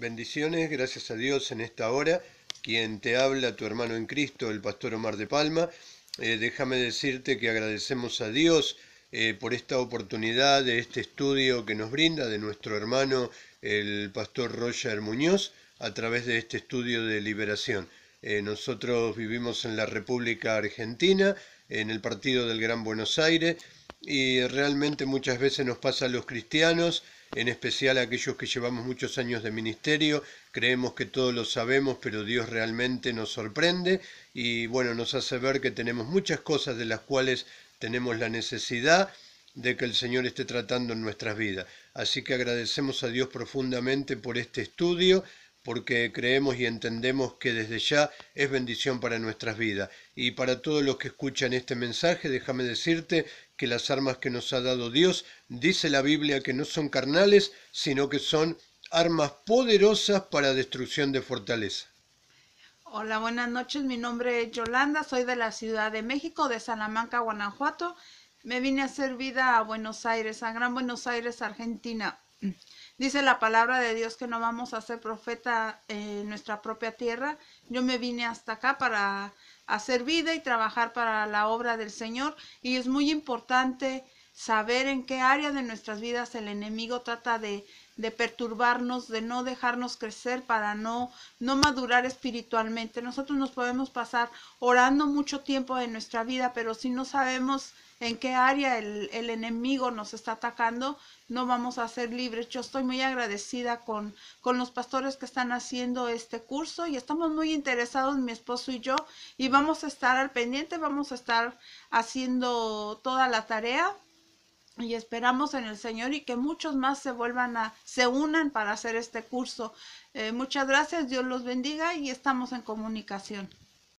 Bendiciones, gracias a Dios en esta hora. Quien te habla, tu hermano en Cristo, el pastor Omar de Palma. Eh, déjame decirte que agradecemos a Dios eh, por esta oportunidad de este estudio que nos brinda de nuestro hermano, el pastor Roger Muñoz, a través de este estudio de liberación. Eh, nosotros vivimos en la República Argentina, en el partido del Gran Buenos Aires, y realmente muchas veces nos pasa a los cristianos en especial aquellos que llevamos muchos años de ministerio, creemos que todos lo sabemos, pero Dios realmente nos sorprende y bueno, nos hace ver que tenemos muchas cosas de las cuales tenemos la necesidad de que el Señor esté tratando en nuestras vidas. Así que agradecemos a Dios profundamente por este estudio, porque creemos y entendemos que desde ya es bendición para nuestras vidas. Y para todos los que escuchan este mensaje, déjame decirte que las armas que nos ha dado Dios, dice la Biblia que no son carnales, sino que son armas poderosas para destrucción de fortaleza. Hola, buenas noches. Mi nombre es Yolanda, soy de la Ciudad de México, de Salamanca, Guanajuato. Me vine a hacer vida a Buenos Aires, a Gran Buenos Aires, Argentina. Dice la palabra de Dios que no vamos a ser profeta en nuestra propia tierra. Yo me vine hasta acá para hacer vida y trabajar para la obra del Señor. Y es muy importante saber en qué área de nuestras vidas el enemigo trata de, de perturbarnos, de no dejarnos crecer, para no, no madurar espiritualmente. Nosotros nos podemos pasar orando mucho tiempo en nuestra vida, pero si no sabemos en qué área el, el, enemigo nos está atacando, no vamos a ser libres. Yo estoy muy agradecida con, con los pastores que están haciendo este curso y estamos muy interesados, mi esposo y yo, y vamos a estar al pendiente, vamos a estar haciendo toda la tarea y esperamos en el Señor y que muchos más se vuelvan a, se unan para hacer este curso. Eh, muchas gracias, Dios los bendiga y estamos en comunicación.